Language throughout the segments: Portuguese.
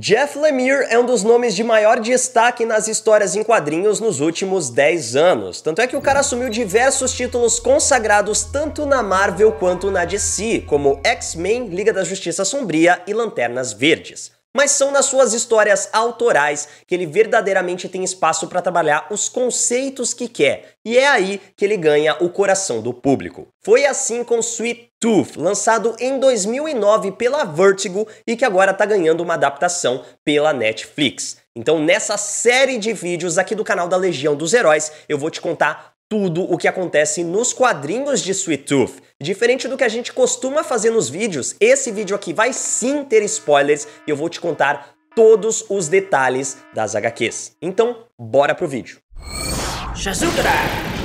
Jeff Lemire é um dos nomes de maior destaque nas histórias em quadrinhos nos últimos 10 anos. Tanto é que o cara assumiu diversos títulos consagrados tanto na Marvel quanto na DC, como X-Men, Liga da Justiça Sombria e Lanternas Verdes. Mas são nas suas histórias autorais que ele verdadeiramente tem espaço para trabalhar os conceitos que quer, e é aí que ele ganha o coração do público. Foi assim com Sweet Tooth, lançado em 2009 pela Vertigo e que agora está ganhando uma adaptação pela Netflix. Então, nessa série de vídeos aqui do canal da Legião dos Heróis, eu vou te contar tudo o que acontece nos quadrinhos de Sweet Tooth. Diferente do que a gente costuma fazer nos vídeos, esse vídeo aqui vai sim ter spoilers e eu vou te contar todos os detalhes das HQs. Então, bora pro vídeo. Shazugura!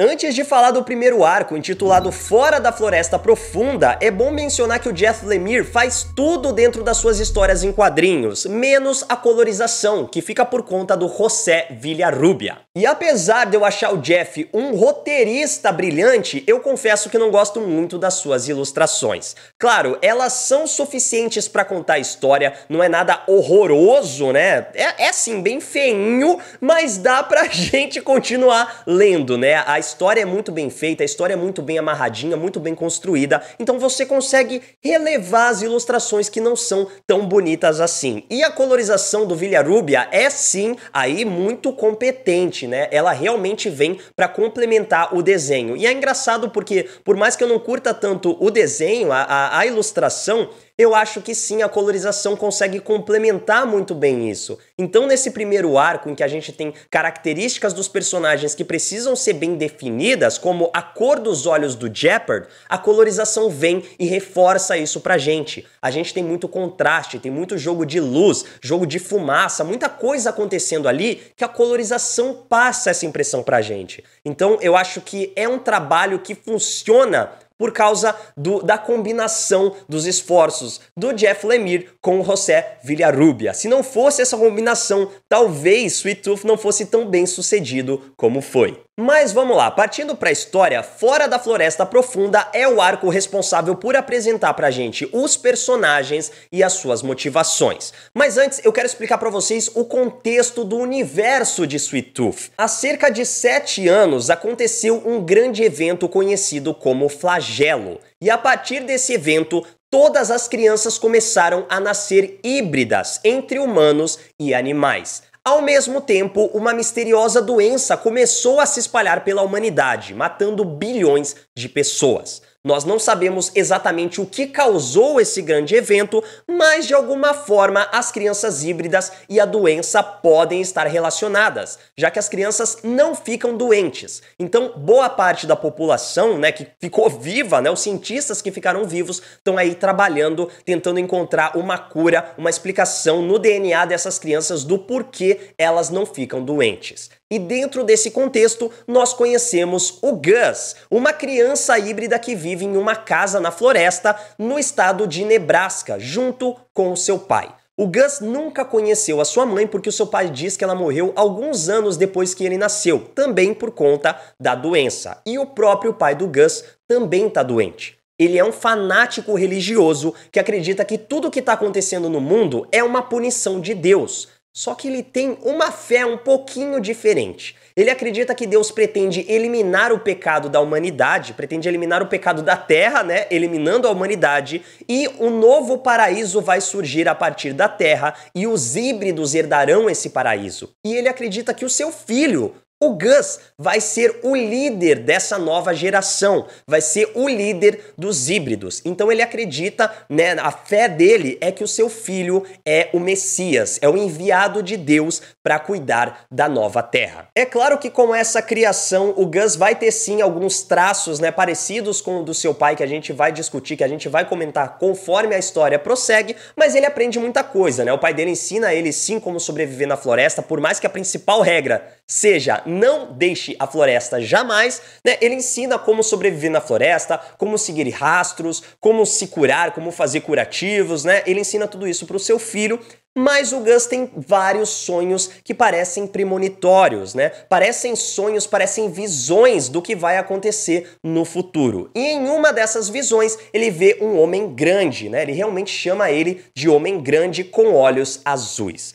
Antes de falar do primeiro arco, intitulado Fora da Floresta Profunda, é bom mencionar que o Jeff Lemire faz tudo dentro das suas histórias em quadrinhos, menos a colorização, que fica por conta do José Villarrubia. E apesar de eu achar o Jeff um roteirista brilhante, eu confesso que não gosto muito das suas ilustrações. Claro, elas são suficientes para contar a história, não é nada horroroso, né? É, é assim, bem feinho, mas dá pra gente continuar lendo, né? A história é muito bem feita, a história é muito bem amarradinha, muito bem construída, então você consegue relevar as ilustrações que não são tão bonitas assim. E a colorização do Villarubia é sim aí muito competente, né? Ela realmente vem para complementar o desenho. E é engraçado porque, por mais que eu não curta tanto o desenho, a, a, a ilustração, eu acho que sim, a colorização consegue complementar muito bem isso. Então, nesse primeiro arco, em que a gente tem características dos personagens que precisam ser bem definidas, como a cor dos olhos do Jeopard, a colorização vem e reforça isso pra gente. A gente tem muito contraste, tem muito jogo de luz, jogo de fumaça, muita coisa acontecendo ali que a colorização passa essa impressão pra gente. Então, eu acho que é um trabalho que funciona por causa do, da combinação dos esforços do Jeff Lemire com o José Villarrubia. Se não fosse essa combinação, talvez Sweet Tooth não fosse tão bem sucedido como foi. Mas vamos lá, partindo para a história, Fora da Floresta Profunda é o arco responsável por apresentar pra gente os personagens e as suas motivações. Mas antes, eu quero explicar para vocês o contexto do universo de Sweet Tooth. Há cerca de sete anos aconteceu um grande evento conhecido como Flagelo flagelo. E a partir desse evento, todas as crianças começaram a nascer híbridas entre humanos e animais. Ao mesmo tempo, uma misteriosa doença começou a se espalhar pela humanidade, matando bilhões de pessoas. Nós não sabemos exatamente o que causou esse grande evento, mas de alguma forma as crianças híbridas e a doença podem estar relacionadas, já que as crianças não ficam doentes. Então, boa parte da população, né, que ficou viva, né, os cientistas que ficaram vivos estão aí trabalhando, tentando encontrar uma cura, uma explicação no DNA dessas crianças do porquê elas não ficam doentes. E dentro desse contexto, nós conhecemos o Gus, uma criança híbrida que vive em uma casa na floresta no estado de Nebraska, junto com seu pai. O Gus nunca conheceu a sua mãe porque o seu pai diz que ela morreu alguns anos depois que ele nasceu, também por conta da doença. E o próprio pai do Gus também está doente. Ele é um fanático religioso que acredita que tudo o que está acontecendo no mundo é uma punição de Deus. Só que ele tem uma fé um pouquinho diferente. Ele acredita que Deus pretende eliminar o pecado da humanidade, pretende eliminar o pecado da terra, né? Eliminando a humanidade, e um novo paraíso vai surgir a partir da terra, e os híbridos herdarão esse paraíso. E ele acredita que o seu filho o Gus vai ser o líder dessa nova geração, vai ser o líder dos híbridos. Então ele acredita, né, a fé dele é que o seu filho é o Messias, é o enviado de Deus para cuidar da nova terra. É claro que com essa criação o Gus vai ter sim alguns traços, né, parecidos com o do seu pai que a gente vai discutir, que a gente vai comentar conforme a história prossegue, mas ele aprende muita coisa, né? O pai dele ensina ele sim como sobreviver na floresta, por mais que a principal regra seja não Deixe a Floresta Jamais, né? Ele ensina como sobreviver na floresta, como seguir rastros, como se curar, como fazer curativos, né? Ele ensina tudo isso para o seu filho. Mas o Gus tem vários sonhos que parecem premonitórios, né? Parecem sonhos, parecem visões do que vai acontecer no futuro. E em uma dessas visões, ele vê um homem grande, né? Ele realmente chama ele de homem grande com olhos azuis.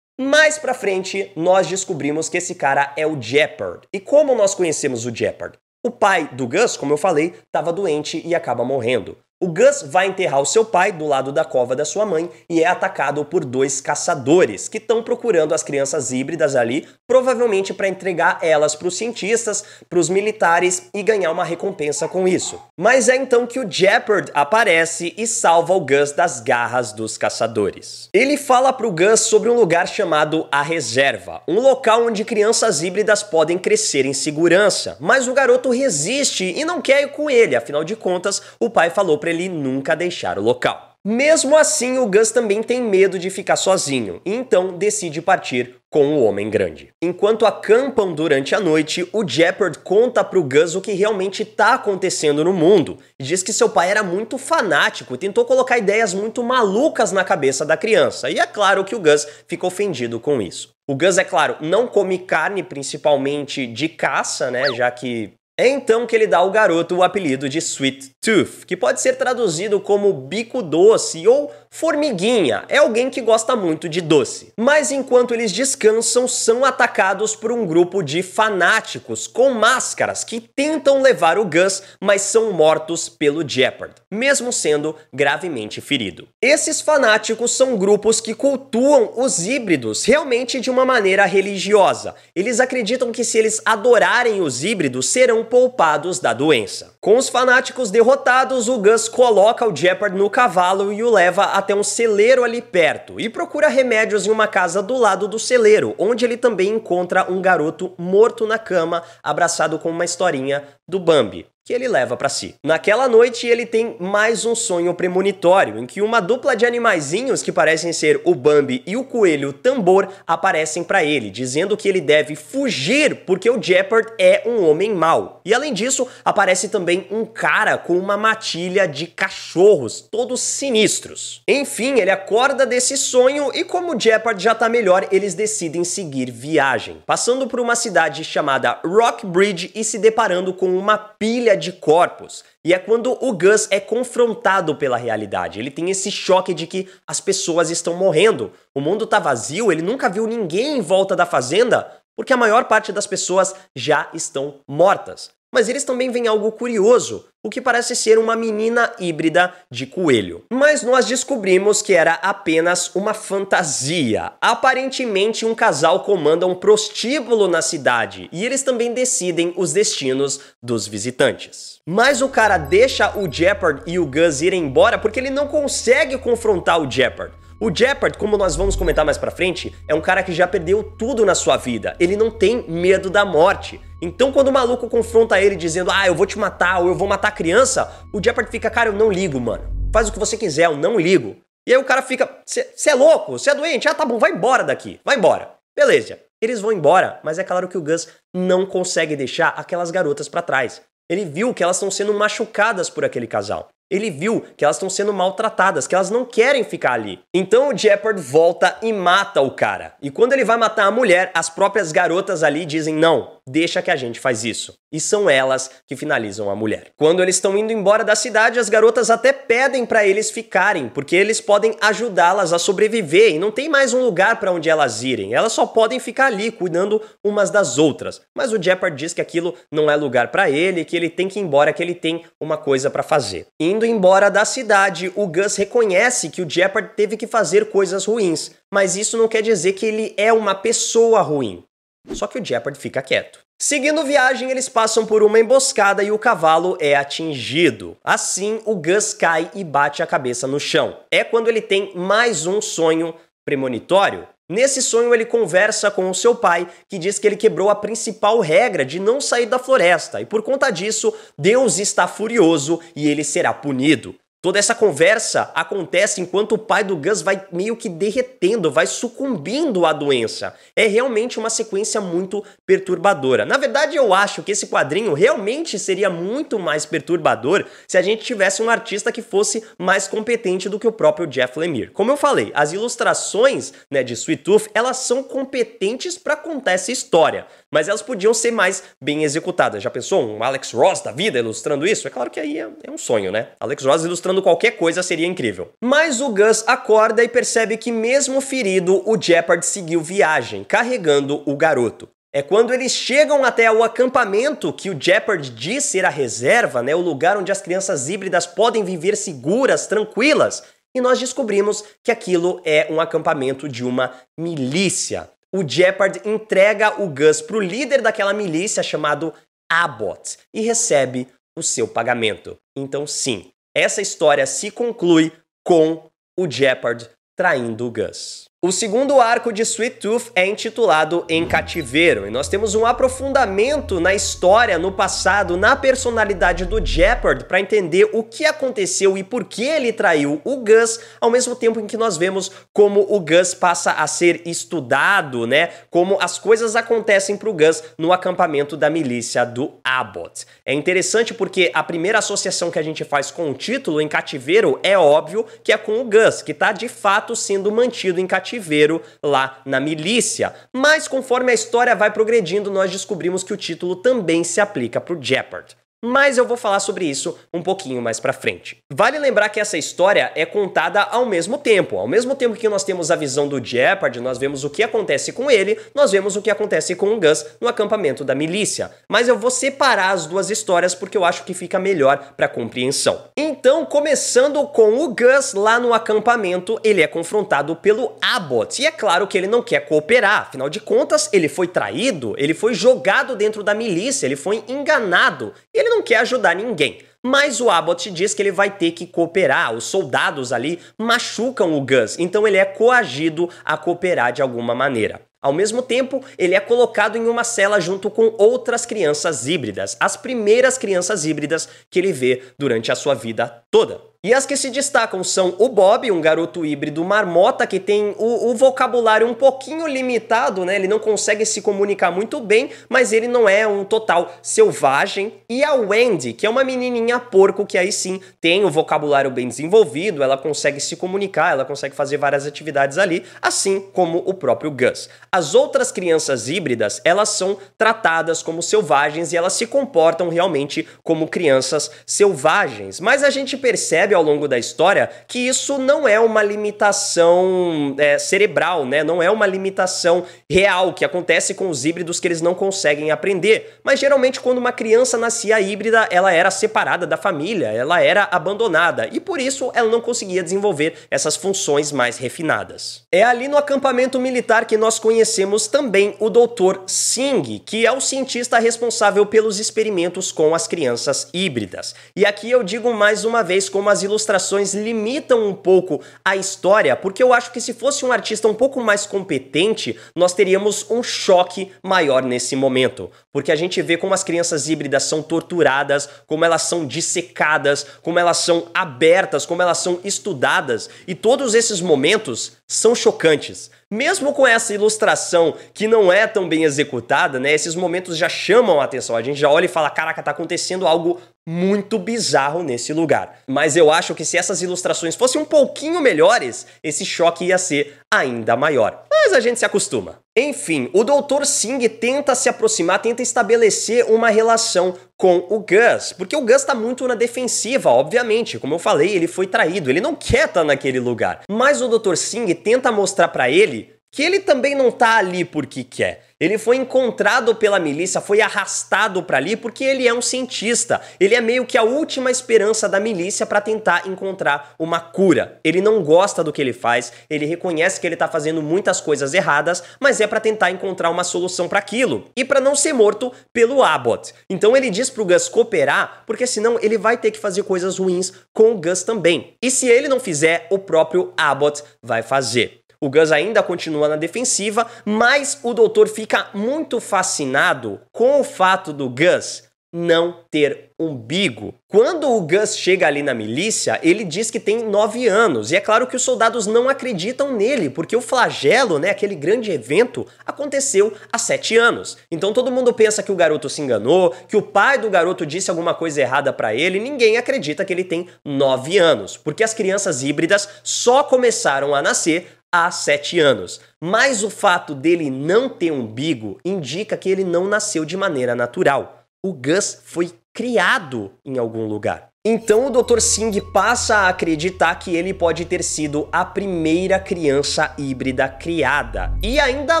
Mais pra frente, nós descobrimos que esse cara é o Jeppard. E como nós conhecemos o Jeppard? O pai do Gus, como eu falei, estava doente e acaba morrendo. O Gus vai enterrar o seu pai do lado da cova da sua mãe e é atacado por dois caçadores que estão procurando as crianças híbridas ali, provavelmente para entregar elas para os cientistas, para os militares e ganhar uma recompensa com isso. Mas é então que o Jeopard aparece e salva o Gus das garras dos caçadores. Ele fala para o Gus sobre um lugar chamado a Reserva, um local onde crianças híbridas podem crescer em segurança, mas o garoto resiste e não quer ir com ele, afinal de contas, o pai falou para ele nunca deixar o local. Mesmo assim, o Gus também tem medo de ficar sozinho, e então decide partir com o Homem Grande. Enquanto acampam durante a noite, o Jeppard conta pro Gus o que realmente tá acontecendo no mundo diz que seu pai era muito fanático e tentou colocar ideias muito malucas na cabeça da criança. E é claro que o Gus fica ofendido com isso. O Gus, é claro, não come carne, principalmente de caça, né? Já que é então que ele dá ao garoto o apelido de Sweet Tooth, que pode ser traduzido como bico doce ou formiguinha, é alguém que gosta muito de doce. Mas enquanto eles descansam, são atacados por um grupo de fanáticos com máscaras que tentam levar o Gus, mas são mortos pelo Jeopard, mesmo sendo gravemente ferido. Esses fanáticos são grupos que cultuam os híbridos realmente de uma maneira religiosa. Eles acreditam que se eles adorarem os híbridos, serão poupados da doença. Com os fanáticos derrotados, o Gus coloca o Jeopardy no cavalo e o leva até um celeiro ali perto e procura remédios em uma casa do lado do celeiro, onde ele também encontra um garoto morto na cama, abraçado com uma historinha do Bambi que ele leva para si. Naquela noite, ele tem mais um sonho premonitório, em que uma dupla de animaizinhos que parecem ser o Bambi e o coelho tambor aparecem para ele, dizendo que ele deve fugir porque o Jeopard é um homem mau. E além disso, aparece também um cara com uma matilha de cachorros, todos sinistros. Enfim, ele acorda desse sonho e como o Jeopard já tá melhor, eles decidem seguir viagem, passando por uma cidade chamada Rockbridge e se deparando com uma pilha de corpos. E é quando o Gus é confrontado pela realidade. Ele tem esse choque de que as pessoas estão morrendo. O mundo tá vazio, ele nunca viu ninguém em volta da fazenda, porque a maior parte das pessoas já estão mortas mas eles também veem algo curioso, o que parece ser uma menina híbrida de coelho. Mas nós descobrimos que era apenas uma fantasia. Aparentemente, um casal comanda um prostíbulo na cidade e eles também decidem os destinos dos visitantes. Mas o cara deixa o Jeopardy e o Gus irem embora porque ele não consegue confrontar o Jeopardy. O Jeopardy, como nós vamos comentar mais pra frente, é um cara que já perdeu tudo na sua vida. Ele não tem medo da morte. Então, quando o maluco confronta ele dizendo, ah, eu vou te matar ou eu vou matar a criança, o Jeopardy fica, cara, eu não ligo, mano. Faz o que você quiser, eu não ligo. E aí o cara fica, você é louco? Você é doente? Ah, tá bom, vai embora daqui, vai embora. Beleza. Eles vão embora, mas é claro que o Gus não consegue deixar aquelas garotas para trás. Ele viu que elas estão sendo machucadas por aquele casal. Ele viu que elas estão sendo maltratadas, que elas não querem ficar ali. Então o Jeopard volta e mata o cara. E quando ele vai matar a mulher, as próprias garotas ali dizem: não, deixa que a gente faz isso. E são elas que finalizam a mulher. Quando eles estão indo embora da cidade, as garotas até pedem para eles ficarem, porque eles podem ajudá-las a sobreviver e não tem mais um lugar para onde elas irem. Elas só podem ficar ali cuidando umas das outras. Mas o Jeopardy diz que aquilo não é lugar para ele, que ele tem que ir embora, que ele tem uma coisa para fazer. Indo embora da cidade, o Gus reconhece que o Jeopardy teve que fazer coisas ruins, mas isso não quer dizer que ele é uma pessoa ruim. Só que o Jeopardy fica quieto. Seguindo viagem, eles passam por uma emboscada e o cavalo é atingido. Assim, o Gus cai e bate a cabeça no chão. É quando ele tem mais um sonho premonitório. Nesse sonho, ele conversa com o seu pai, que diz que ele quebrou a principal regra de não sair da floresta, e por conta disso, Deus está furioso e ele será punido. Toda essa conversa acontece enquanto o pai do Gus vai meio que derretendo, vai sucumbindo à doença. É realmente uma sequência muito perturbadora. Na verdade, eu acho que esse quadrinho realmente seria muito mais perturbador se a gente tivesse um artista que fosse mais competente do que o próprio Jeff Lemire. Como eu falei, as ilustrações né, de Sweet Tooth elas são competentes para contar essa história, mas elas podiam ser mais bem executadas. Já pensou um Alex Ross da vida ilustrando isso? É claro que aí é, é um sonho, né? Alex Ross ilustrando tocando qualquer coisa seria incrível. Mas o Gus acorda e percebe que mesmo ferido, o Jeopardy seguiu viagem, carregando o garoto. É quando eles chegam até o acampamento que o Jeopardy diz ser a reserva, né, o lugar onde as crianças híbridas podem viver seguras, tranquilas, e nós descobrimos que aquilo é um acampamento de uma milícia. O Jeopardy entrega o Gus para o líder daquela milícia chamado Abbott e recebe o seu pagamento. Então, sim, essa história se conclui com o Jeopardy traindo o Gus. O segundo arco de Sweet Tooth é intitulado Em Cativeiro, e nós temos um aprofundamento na história, no passado, na personalidade do Jeppard para entender o que aconteceu e por que ele traiu o Gus, ao mesmo tempo em que nós vemos como o Gus passa a ser estudado, né? Como as coisas acontecem para o Gus no acampamento da milícia do Abbott. É interessante porque a primeira associação que a gente faz com o título Em Cativeiro é óbvio que é com o Gus, que está de fato sendo mantido em cativeiro cativeiro lá na milícia. Mas conforme a história vai progredindo, nós descobrimos que o título também se aplica para o Jeopardy mas eu vou falar sobre isso um pouquinho mais para frente. Vale lembrar que essa história é contada ao mesmo tempo. Ao mesmo tempo que nós temos a visão do Jeopardy, nós vemos o que acontece com ele, nós vemos o que acontece com o Gus no acampamento da milícia. Mas eu vou separar as duas histórias porque eu acho que fica melhor para compreensão. Então, começando com o Gus lá no acampamento, ele é confrontado pelo Abbott. E é claro que ele não quer cooperar, afinal de contas, ele foi traído, ele foi jogado dentro da milícia, ele foi enganado. E ele não quer ajudar ninguém. Mas o Abbott diz que ele vai ter que cooperar. Os soldados ali machucam o Gus, então ele é coagido a cooperar de alguma maneira. Ao mesmo tempo, ele é colocado em uma cela junto com outras crianças híbridas, as primeiras crianças híbridas que ele vê durante a sua vida toda. E as que se destacam são o Bob, um garoto híbrido marmota que tem o, o, vocabulário um pouquinho limitado, né? Ele não consegue se comunicar muito bem, mas ele não é um total selvagem. E a Wendy, que é uma menininha porco que aí sim tem o vocabulário bem desenvolvido, ela consegue se comunicar, ela consegue fazer várias atividades ali, assim como o próprio Gus. As outras crianças híbridas, elas são tratadas como selvagens e elas se comportam realmente como crianças selvagens. Mas a gente percebe percebe ao longo da história que isso não é uma limitação é, cerebral, né? Não é uma limitação real que acontece com os híbridos que eles não conseguem aprender. Mas geralmente quando uma criança nascia híbrida, ela era separada da família, ela era abandonada e por isso ela não conseguia desenvolver essas funções mais refinadas. É ali no acampamento militar que nós conhecemos também o Dr. Singh, que é o cientista responsável pelos experimentos com as crianças híbridas. E aqui eu digo mais uma vez como as ilustrações limitam um pouco a história, porque eu acho que se fosse um artista um pouco mais competente, nós teríamos um choque maior nesse momento. Porque a gente vê como as crianças híbridas são torturadas, como elas são dissecadas, como elas são abertas, como elas são estudadas, e todos esses momentos são chocantes. Mesmo com essa ilustração que não é tão bem executada, né? Esses momentos já chamam a atenção. A gente já olha e fala: "Caraca, tá acontecendo algo muito bizarro nesse lugar. Mas eu acho que se essas ilustrações fossem um pouquinho melhores, esse choque ia ser ainda maior. Mas a gente se acostuma. Enfim, o Dr. Singh tenta se aproximar, tenta estabelecer uma relação com o Gus, porque o Gus tá muito na defensiva, obviamente. Como eu falei, ele foi traído, ele não quer estar tá naquele lugar. Mas o Dr. Singh tenta mostrar para ele que ele também não tá ali porque quer. Ele foi encontrado pela milícia, foi arrastado para ali porque ele é um cientista. Ele é meio que a última esperança da milícia para tentar encontrar uma cura. Ele não gosta do que ele faz, ele reconhece que ele tá fazendo muitas coisas erradas, mas é para tentar encontrar uma solução para aquilo e para não ser morto pelo Abbott. Então ele diz pro Gus cooperar, porque senão ele vai ter que fazer coisas ruins com o Gus também. E se ele não fizer, o próprio Abbott vai fazer. O Gus ainda continua na defensiva, mas o doutor fica muito fascinado com o fato do Gus não ter umbigo. Quando o Gus chega ali na milícia, ele diz que tem 9 anos, e é claro que os soldados não acreditam nele, porque o flagelo, né, aquele grande evento, aconteceu há 7 anos. Então todo mundo pensa que o garoto se enganou, que o pai do garoto disse alguma coisa errada para ele, ninguém acredita que ele tem 9 anos, porque as crianças híbridas só começaram a nascer há sete anos. Mas o fato dele não ter umbigo indica que ele não nasceu de maneira natural. O Gus foi criado em algum lugar. Então o Dr. Singh passa a acreditar que ele pode ter sido a primeira criança híbrida criada. E ainda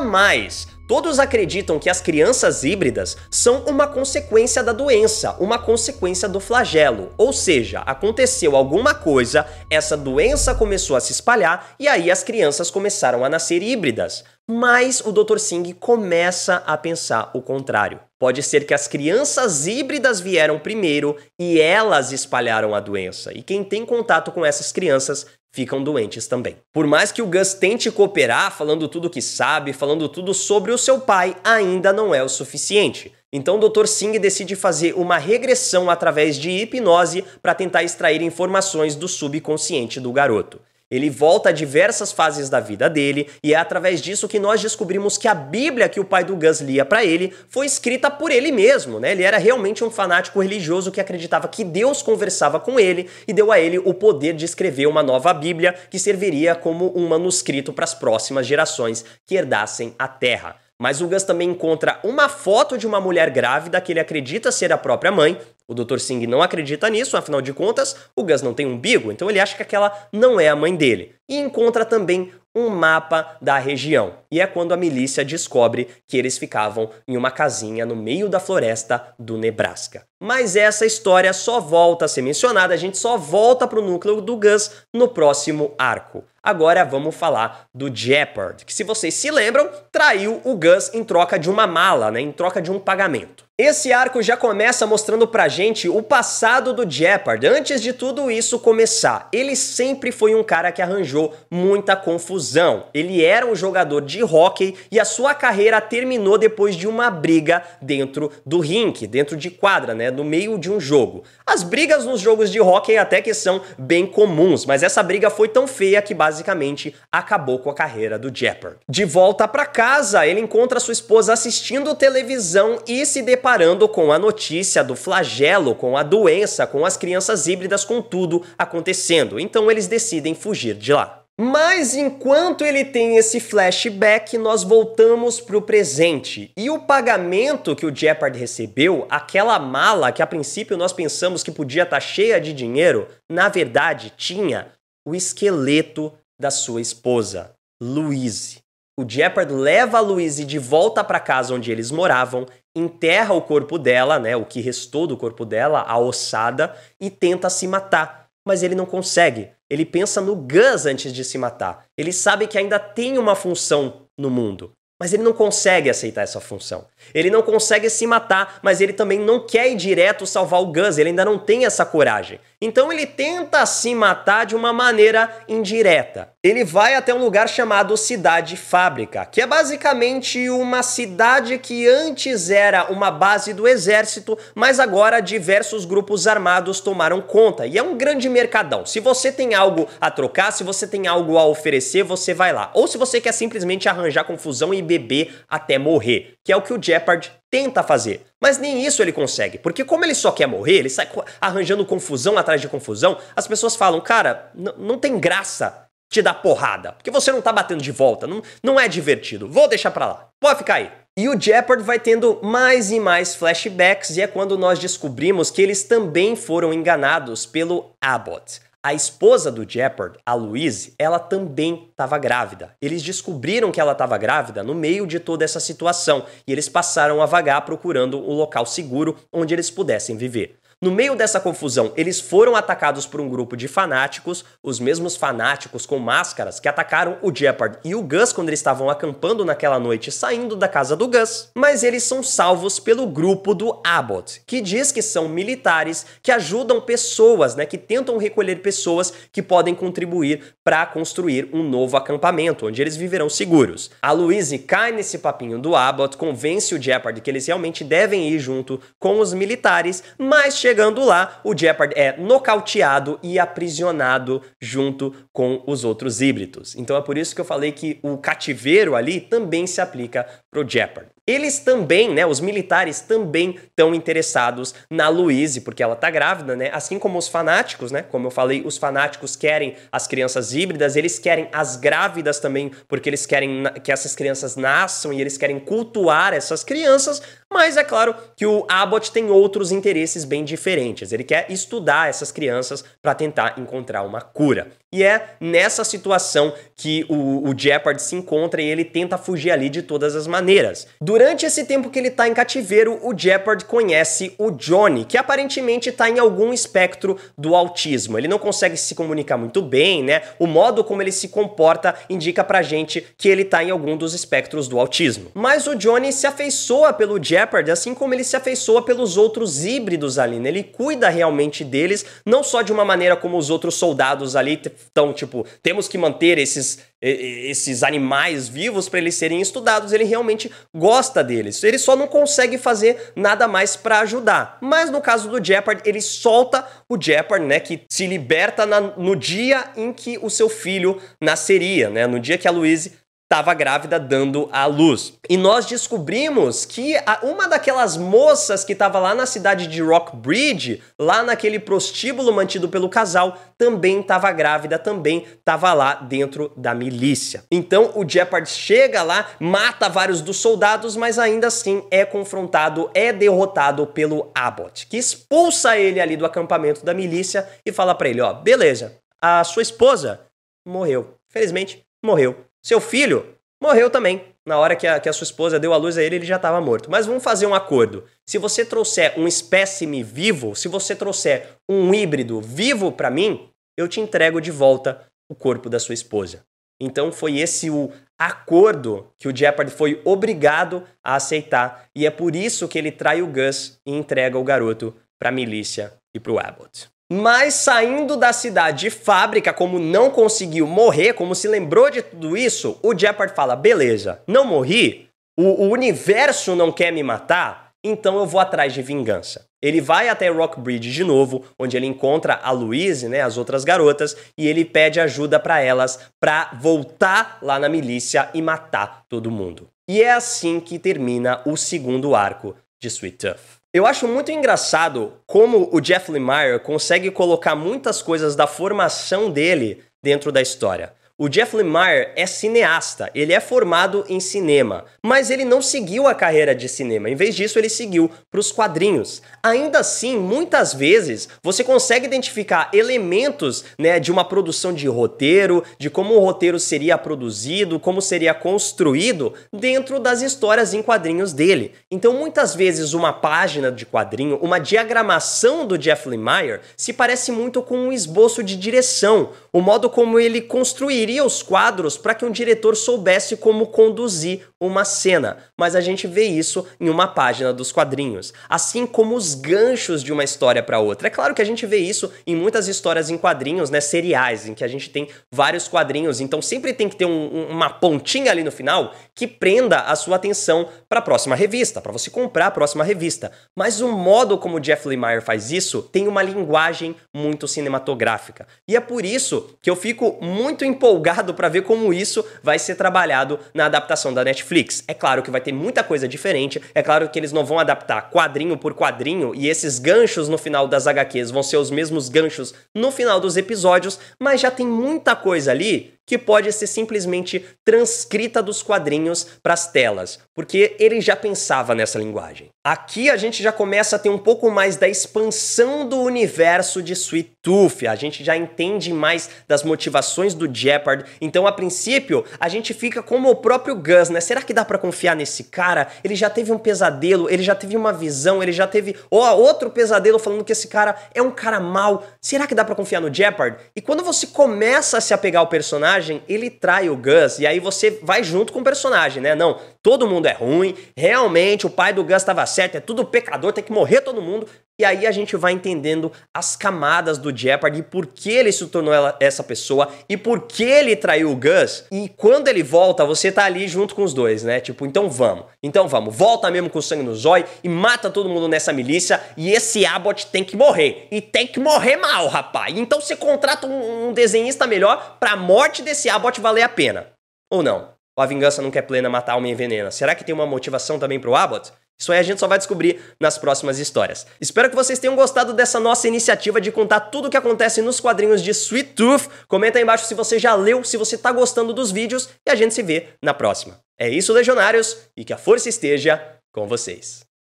mais, Todos acreditam que as crianças híbridas são uma consequência da doença, uma consequência do flagelo. Ou seja, aconteceu alguma coisa, essa doença começou a se espalhar e aí as crianças começaram a nascer híbridas. Mas o Dr. Singh começa a pensar o contrário. Pode ser que as crianças híbridas vieram primeiro e elas espalharam a doença. E quem tem contato com essas crianças ficam doentes também. Por mais que o Gus tente cooperar, falando tudo o que sabe, falando tudo sobre o seu pai, ainda não é o suficiente. Então o Dr. Singh decide fazer uma regressão através de hipnose para tentar extrair informações do subconsciente do garoto. Ele volta a diversas fases da vida dele e é através disso que nós descobrimos que a Bíblia que o pai do Gus lia para ele foi escrita por ele mesmo, né? Ele era realmente um fanático religioso que acreditava que Deus conversava com ele e deu a ele o poder de escrever uma nova Bíblia que serviria como um manuscrito para as próximas gerações que herdassem a terra. Mas o Gus também encontra uma foto de uma mulher grávida que ele acredita ser a própria mãe o Dr. Singh não acredita nisso, afinal de contas, o Gus não tem umbigo, então ele acha que aquela não é a mãe dele. E encontra também um mapa da região. E é quando a milícia descobre que eles ficavam em uma casinha no meio da floresta do Nebraska. Mas essa história só volta a ser mencionada, a gente só volta pro núcleo do Gus no próximo arco. Agora vamos falar do Jeopard, que se vocês se lembram, traiu o Gus em troca de uma mala, né, em troca de um pagamento. Esse arco já começa mostrando pra gente o passado do Jeopardy. Antes de tudo isso começar, ele sempre foi um cara que arranjou muita confusão. Ele era um jogador de hóquei e a sua carreira terminou depois de uma briga dentro do rink, dentro de quadra, né, no meio de um jogo. As brigas nos jogos de hóquei até que são bem comuns, mas essa briga foi tão feia que basicamente acabou com a carreira do Jeopardy. De volta pra casa, ele encontra sua esposa assistindo televisão e se depara comparando com a notícia do flagelo, com a doença, com as crianças híbridas, com tudo acontecendo. Então eles decidem fugir de lá. Mas enquanto ele tem esse flashback, nós voltamos para o presente. E o pagamento que o Jeopardy recebeu, aquela mala que a princípio nós pensamos que podia estar tá cheia de dinheiro, na verdade tinha o esqueleto da sua esposa, Louise o Jeppard leva a Louise de volta para casa onde eles moravam, enterra o corpo dela, né, o que restou do corpo dela, a ossada, e tenta se matar. Mas ele não consegue. Ele pensa no Gus antes de se matar. Ele sabe que ainda tem uma função no mundo, mas ele não consegue aceitar essa função. Ele não consegue se matar, mas ele também não quer ir direto salvar o Gus, ele ainda não tem essa coragem. Então ele tenta se matar de uma maneira indireta. Ele vai até um lugar chamado Cidade Fábrica, que é basicamente uma cidade que antes era uma base do exército, mas agora diversos grupos armados tomaram conta. E é um grande mercadão. Se você tem algo a trocar, se você tem algo a oferecer, você vai lá. Ou se você quer simplesmente arranjar confusão e beber até morrer, que é o que o Jeopardy tenta fazer. Mas nem isso ele consegue, porque como ele só quer morrer, ele sai arranjando confusão atrás atrás de confusão, as pessoas falam, cara, não tem graça te dar porrada, porque você não tá batendo de volta, não, não é divertido, vou deixar pra lá, pode ficar aí. E o Jeopardy vai tendo mais e mais flashbacks, e é quando nós descobrimos que eles também foram enganados pelo Abbott. A esposa do Jeopardy, a Louise, ela também estava grávida. Eles descobriram que ela estava grávida no meio de toda essa situação e eles passaram a vagar procurando um local seguro onde eles pudessem viver. No meio dessa confusão, eles foram atacados por um grupo de fanáticos, os mesmos fanáticos com máscaras que atacaram o Jeopardy e o Gus quando eles estavam acampando naquela noite saindo da casa do Gus. Mas eles são salvos pelo grupo do Abbott, que diz que são militares que ajudam pessoas, né, que tentam recolher pessoas que podem contribuir para construir um novo acampamento onde eles viverão seguros. A Louise cai nesse papinho do Abbott, convence o Jeopardy que eles realmente devem ir junto com os militares, mas chega Chegando lá, o Jeopard é nocauteado e aprisionado junto com os outros híbridos. Então é por isso que eu falei que o cativeiro ali também se aplica pro Jeopard. Eles também, né, os militares também estão interessados na Louise, porque ela tá grávida, né? Assim como os fanáticos, né? Como eu falei, os fanáticos querem as crianças híbridas, eles querem as grávidas também, porque eles querem que essas crianças nasçam e eles querem cultuar essas crianças, mas é claro que o Abbott tem outros interesses bem diferentes. Ele quer estudar essas crianças para tentar encontrar uma cura. E é nessa situação que o, o Jeopardy se encontra e ele tenta fugir ali de todas as maneiras. Do Durante esse tempo que ele tá em cativeiro, o Jeopardy conhece o Johnny, que aparentemente tá em algum espectro do autismo. Ele não consegue se comunicar muito bem, né? O modo como ele se comporta indica pra gente que ele tá em algum dos espectros do autismo. Mas o Johnny se afeiçoa pelo Jeopardy, assim como ele se afeiçoa pelos outros híbridos ali, né? Ele cuida realmente deles, não só de uma maneira como os outros soldados ali estão, tipo, temos que manter esses esses animais vivos para eles serem estudados, ele realmente gosta gosta deles. Ele só não consegue fazer nada mais para ajudar. Mas no caso do Jeopardy, ele solta o Jeopardy, né, que se liberta na, no dia em que o seu filho nasceria, né, no dia que a Louise estava grávida dando à luz. E nós descobrimos que uma daquelas moças que estava lá na cidade de Rockbridge, lá naquele prostíbulo mantido pelo casal, também estava grávida, também estava lá dentro da milícia. Então o Jeopardy chega lá, mata vários dos soldados, mas ainda assim é confrontado, é derrotado pelo Abbott, que expulsa ele ali do acampamento da milícia e fala para ele, ó, beleza, a sua esposa morreu. Felizmente, morreu seu filho morreu também. Na hora que a, que a sua esposa deu a luz a ele, ele já estava morto. Mas vamos fazer um acordo. Se você trouxer um espécime vivo, se você trouxer um híbrido vivo para mim, eu te entrego de volta o corpo da sua esposa. Então foi esse o acordo que o Jeopardy foi obrigado a aceitar e é por isso que ele trai o Gus e entrega o garoto para a milícia e para o Abbott. Mas saindo da cidade de fábrica, como não conseguiu morrer, como se lembrou de tudo isso, o Jeppard fala: beleza, não morri, o, o universo não quer me matar, então eu vou atrás de vingança. Ele vai até Rockbridge de novo, onde ele encontra a Louise, né, as outras garotas, e ele pede ajuda para elas para voltar lá na milícia e matar todo mundo. E é assim que termina o segundo arco de Sweet Tough. Eu acho muito engraçado como o Jeff Lemire consegue colocar muitas coisas da formação dele dentro da história. O Jeff Lemire é cineasta, ele é formado em cinema, mas ele não seguiu a carreira de cinema, em vez disso ele seguiu para os quadrinhos. Ainda assim, muitas vezes você consegue identificar elementos né, de uma produção de roteiro, de como o roteiro seria produzido, como seria construído dentro das histórias em quadrinhos dele. Então, muitas vezes, uma página de quadrinho, uma diagramação do Jeff Lemire se parece muito com um esboço de direção, o modo como ele construiria os quadros para que um diretor soubesse como conduzir uma cena mas a gente vê isso em uma página dos quadrinhos, assim como os ganchos de uma história para outra. É claro que a gente vê isso em muitas histórias em quadrinhos, né, seriais, em que a gente tem vários quadrinhos, então sempre tem que ter um, uma pontinha ali no final que prenda a sua atenção para a próxima revista, para você comprar a próxima revista. Mas o modo como Jeff Lemire faz isso tem uma linguagem muito cinematográfica. E é por isso que eu fico muito empolgado para ver como isso vai ser trabalhado na adaptação da Netflix. É claro que vai ter tem muita coisa diferente. É claro que eles não vão adaptar quadrinho por quadrinho e esses ganchos no final das HQs vão ser os mesmos ganchos no final dos episódios, mas já tem muita coisa ali que pode ser simplesmente transcrita dos quadrinhos para as telas, porque ele já pensava nessa linguagem. Aqui a gente já começa a ter um pouco mais da expansão do universo de Sweet Tooth, a gente já entende mais das motivações do Jeopardy. Então, a princípio, a gente fica como o próprio Gus, né? Será que dá para confiar nesse cara? Ele já teve um pesadelo, ele já teve uma visão, ele já teve oh, outro pesadelo falando que esse cara é um cara mau. Será que dá para confiar no Jeopardy? E quando você começa a se apegar ao personagem personagem, ele trai o Gus, e aí você vai junto com o personagem, né? Não, todo mundo é ruim, realmente o pai do Gus estava certo, é tudo pecador, tem que morrer todo mundo. E aí a gente vai entendendo as camadas do Jeopardy, por que ele se tornou ela, essa pessoa e por que ele traiu o Gus. E quando ele volta, você tá ali junto com os dois, né? Tipo, então vamos. Então vamos, volta mesmo com sangue no zóio e mata todo mundo nessa milícia e esse Abbott tem que morrer. E tem que morrer mal, rapaz. Então você contrata um, um desenhista melhor pra morte desse Abbott valer a pena. Ou não? Ou a vingança não quer plena matar alma envenena? Será que tem uma motivação também pro Abbott? Isso aí a gente só vai descobrir nas próximas histórias. Espero que vocês tenham gostado dessa nossa iniciativa de contar tudo o que acontece nos quadrinhos de Sweet Tooth. Comenta aí embaixo se você já leu, se você tá gostando dos vídeos e a gente se vê na próxima. É isso, legionários, e que a força esteja com vocês.